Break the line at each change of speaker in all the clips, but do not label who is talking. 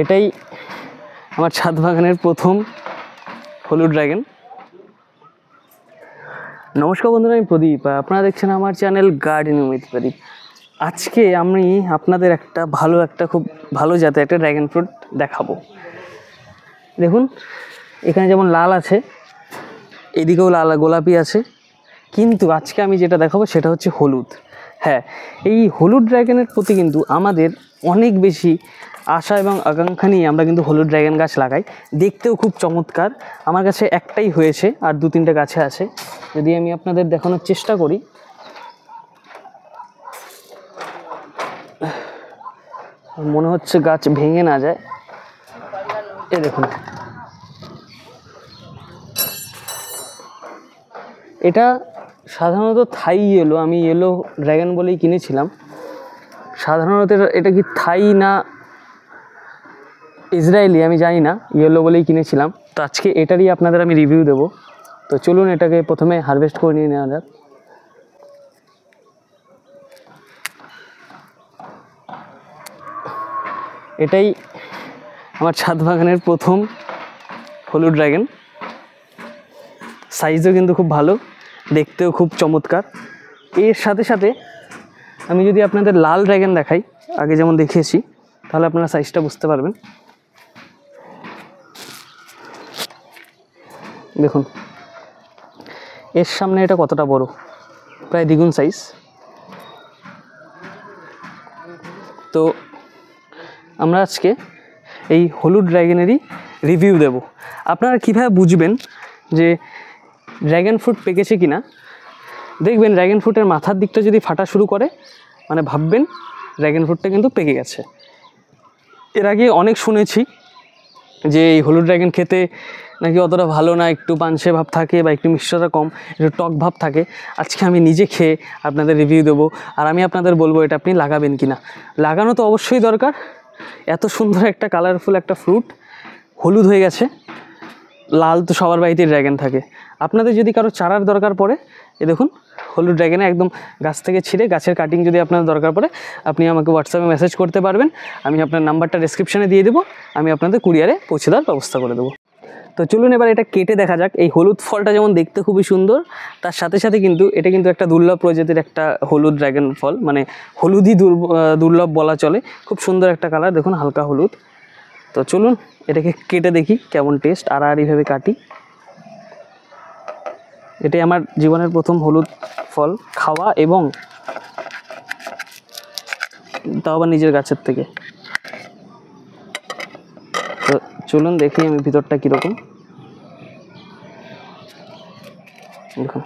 এটাই আমার ছাদ বাগানের প্রথম হলুদ ড্রাগন নমস্কার বন্ধুরা আমি প্রদীপ আপনারা দেখছেন আমার চ্যানেল গার্ডেন উইথ প্রদীপ আজকে আমি আপনাদের একটা ভালো একটা খুব ভালো জাতের একটা ড্রাগন ফ্রুট দেখাবো দেখুন এখানে যেমন লাল আছে এদিকেও লাল গোলাপি আছে কিন্তু আজকে আমি যেটা দেখাবো সেটা হচ্ছে হলুদ হ্যাঁ এই হলুদ ড্রাগনের প্রতি কিন্তু আমাদের অনেক বেশি আশা এবং আকাঙ্ক্ষা নিয়ে আমরা কিন্তু হলুদ ড্র্যাগন গাছ লাগাই দেখতেও খুব চমৎকার আমার কাছে একটাই হয়েছে আর দু তিনটে গাছে আছে যদি আমি আপনাদের দেখানোর চেষ্টা করি মনে হচ্ছে গাছ ভেঙে না যায় এ দেখুন এটা সাধারণত থাই ইয়েলো আমি ইয়েলো ড্র্যাগন বলেই কিনেছিলাম সাধারণত এটা কি থাই না ইসরায়েলি আমি জানি না ইয়েলো বলেই কিনেছিলাম তো আজকে এটারই আপনাদের আমি রিভিউ দেবো তো চলুন এটাকে প্রথমে হারভেস্ট করে নিয়ে নেওয়া যাক এটাই আমার ছাদ বাগানের প্রথম হলুদ ড্রাগন সাইজও কিন্তু খুব ভালো দেখতেও খুব চমৎকার এর সাথে সাথে আমি যদি আপনাদের লাল ড্রাগন দেখাই আগে যেমন দেখিয়েছি তাহলে আপনারা সাইজটা বুঝতে পারবেন দেখুন এর সামনে এটা কতটা বড় প্রায় দ্বিগুণ সাইজ তো আমরা আজকে এই হলুদ ড্র্যাগনেরই রিভিউ দেব আপনারা কীভাবে বুঝবেন যে ড্র্যাগন ফ্রুট পেকেছে কি না দেখবেন ড্র্যাগন ফ্রুটের মাথার দিকটা যদি ফাটা শুরু করে মানে ভাববেন ড্র্যাগন ফ্রুটটা কিন্তু পেকে গেছে এর আগে অনেক শুনেছি যে এই হলুদ ড্র্যাগন খেতে নাকি অতটা ভালো না একটু পানসে ভাব থাকে বা একটু মিশ্রতা কম একটু টক ভাব থাকে আজকে আমি নিজে খেয়ে আপনাদের রিভিউ দেবো আর আমি আপনাদের বলবো এটা আপনি লাগাবেন কি না লাগানো তো অবশ্যই দরকার এত সুন্দর একটা কালারফুল একটা ফ্রুট হলুদ হয়ে গেছে লাল তো সবার বাড়িতেই ড্র্যাগন থাকে আপনাদের যদি কারো চারার দরকার পড়ে এ দেখুন হলুদ ড্র্যাগনে একদম গাছ থেকে ছিঁড়ে গাছের কাটিং যদি আপনার দরকার পড়ে আপনি আমাকে হোয়াটসঅ্যাপে মেসেজ করতে পারবেন আমি আপনার নাম্বারটা ডিসক্রিপশানে দিয়ে দেবো আমি আপনাদের কুরিয়ারে পৌঁছে দেওয়ার ব্যবস্থা করে দেবো তো চলুন এবার এটা কেটে দেখা যাক এই হলুদ ফলটা যেমন দেখতে খুবই সুন্দর তার সাথে সাথে কিন্তু এটা কিন্তু একটা দুর্লভ প্রজাতির একটা হলুদ ড্র্যাগন ফল মানে হলুদই দুর্লভ বলা চলে খুব সুন্দর একটা কালার দেখুন হালকা হলুদ তো চলুন এটাকে কেটে দেখি কেমন টেস্ট আর আর এইভাবে কাটি এটাই আমার জীবনের প্রথম হলুদ ফল খাওয়া এবং তাও আবার নিজের গাছের থেকে চলুন দেখি আমি ভিতরটা কীরকম দেখুন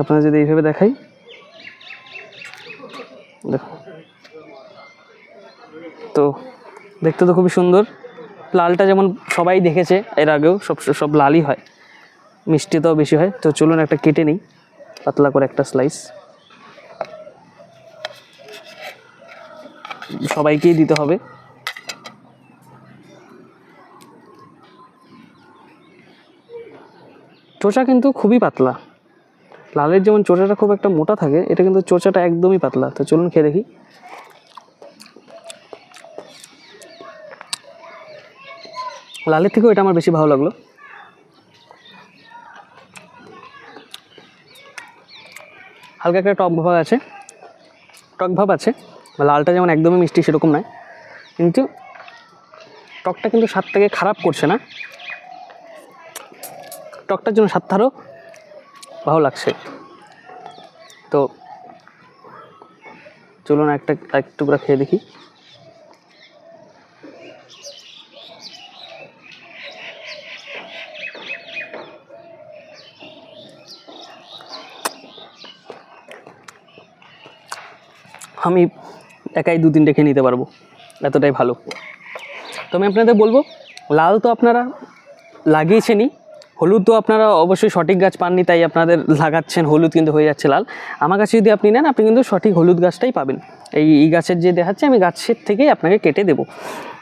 আপনারা যদি এইভাবে দেখাই দেখুন তো দেখতে তো খুবই সুন্দর লালটা যেমন সবাই দেখেছে এর আগেও সব সব লালই হয় মিষ্টিটাও বেশি হয় তো চলুন একটা কেটে নিই পাতলা করে একটা স্লাইস সবাইকেই দিতে হবে চোচা কিন্তু খুবই পাতলা লালের যেমন চোচাটা খুব একটা মোটা থাকে এটা কিন্তু চোচাটা একদমই পাতলা তো চলুন খেয়ে দেখি লালের থেকেও এটা আমার বেশি ভালো লাগলো হালকা একটা টক ভাব আছে টক ভাব আছে লালটা যেমন একদমই মিষ্টি সেরকম নয় কিন্তু টকটা কিন্তু স্বাদটাকে খারাপ করছে না টকটার জন্য স্বাদটা আরও ভালো লাগছে তো চলুন একটা এক টুকরা খেয়ে দেখি আমি একাই দু তিনটে খেয়ে নিতে পারবো এতটাই ভালো তো আমি আপনাদের বলবো লাল তো আপনারা লাগিয়েছেনই হলুদ তো আপনারা অবশ্যই সঠিক গাছ পাননি তাই আপনাদের লাগাচ্ছেন হলুদ কিন্তু হয়ে যাচ্ছে লাল আমার কাছে যদি আপনি নেন আপনি কিন্তু সঠিক হলুদ গাছটাই পাবেন এই এই গাছের যে দেখাচ্ছে আমি গাছের থেকেই আপনাকে কেটে দেব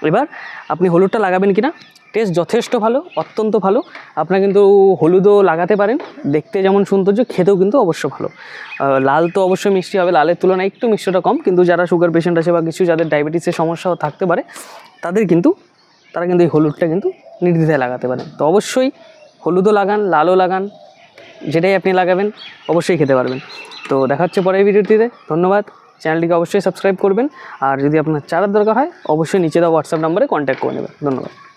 এবার আপনি হলুদটা লাগাবেন কি না টেস্ট যথেষ্ট ভালো অত্যন্ত ভালো আপনারা কিন্তু হলুদও লাগাতে পারেন দেখতে যেমন সৌন্দর্য খেতেও কিন্তু অবশ্য ভালো লাল তো অবশ্যই মিষ্টি হবে লালের তুলনায় একটু মিষ্টিটা কম কিন্তু যারা সুগার পেশেন্ট আছে বা কিছু যাদের ডায়াবেটিসের সমস্যাও থাকতে পারে তাদের কিন্তু তারা কিন্তু এই হলুদটা কিন্তু নির্দ্বিধায় লাগাতে পারেন তো অবশ্যই হলুদও লাগান লালও লাগান যেটাই আপনি লাগাবেন অবশ্যই খেতে পারবেন তো দেখা হচ্ছে পরের ভিডিওটিতে ধন্যবাদ চ্যানেলটিকে অবশ্যই সাবস্ক্রাইব করবেন আর যদি আপনার চারার দরকার হয় অবশ্যই নিচে দেওয়া হোয়াটসঅ্যাপ নাম্বারে কন্ট্যাক্ট করে নেবেন ধন্যবাদ